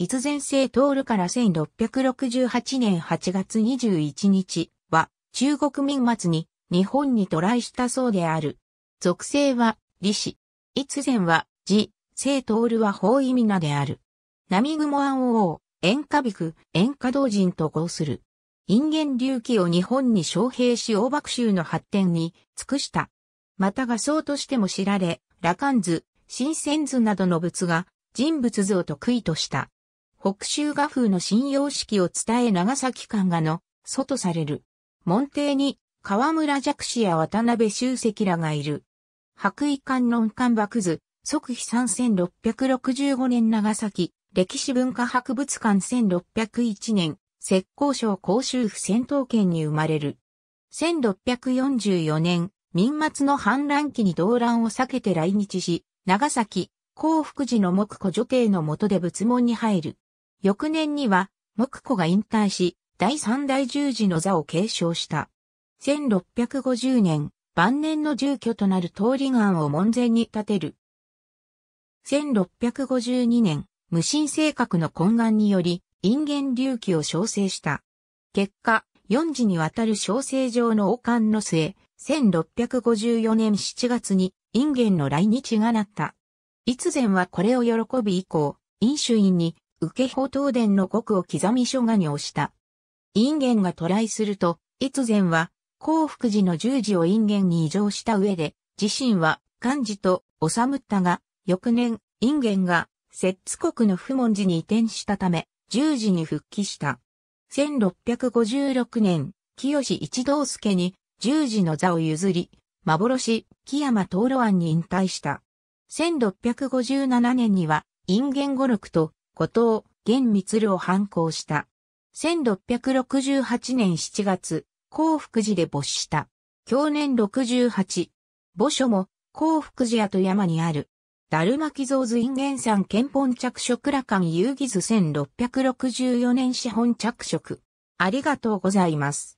逸前政通るから1668年8月21日は中国民末に日本に渡来したそうである。属性は李氏。逸前は字、聖通るは法意味名である。波雲安王、演歌美区、演歌道人と合する。人間隆起を日本に招聘し大幕州の発展に尽くした。また画うとしても知られ、羅漢図、新鮮図などの仏が人物図を得意とした。北州画風の信用式を伝え長崎館がの、祖とされる。門弟に、河村弱視や渡辺修石らがいる。白衣観音館幕図、即非3665年長崎、歴史文化博物館1601年、石膏省甲州府戦闘圏に生まれる。1644年、民末の反乱期に動乱を避けて来日し、長崎、幸福寺の木古女帝の下で仏門に入る。翌年には、木子が引退し、第三代十字の座を継承した。1650年、晩年の住居となる通り岩を門前に建てる。1652年、無心性格の懇願により、陰元隆起を小生した。結果、四次にわたる小生上の王冠の末、1654年7月に陰元の来日がなった。一前はこれを喜び以降、陰酒院に受法東伝の国を刻み書画に押した。因縁が渡来すると、越前は、幸福寺の十字を因縁に移譲した上で、自身は、漢字と、治ったが、翌年、因縁が、摂津国の不問寺に移転したため、十字に復帰した。1656年、清一道助に、十字の座を譲り、幻、木山東路庵に引退した。1657年には、因元五六と、後藤、現光を反抗した。1668年7月、幸福寺で没した。去年68、墓所も幸福寺屋と山にある。ダルマキゾーズ因縁山憲本着色羅漢遊戯図1664年資本着色。ありがとうございます。